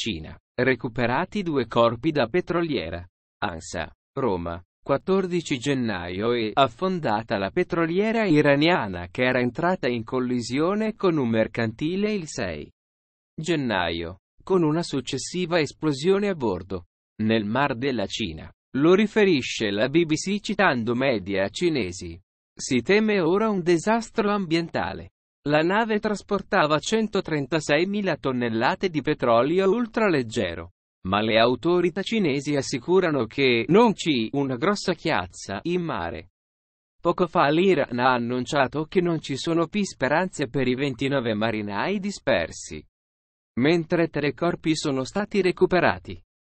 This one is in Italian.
Cina. Recuperati due corpi da petroliera. Ansa, Roma. 14 gennaio e affondata la petroliera iraniana che era entrata in collisione con un mercantile il 6 gennaio, con una successiva esplosione a bordo, nel Mar della Cina. Lo riferisce la BBC citando media cinesi. Si teme ora un disastro ambientale. La nave trasportava 136.000 tonnellate di petrolio ultraleggero. Ma le autorità cinesi assicurano che non c'è una grossa chiazza in mare. Poco fa l'Iran ha annunciato che non ci sono più speranze per i 29 marinai dispersi. Mentre tre corpi sono stati recuperati.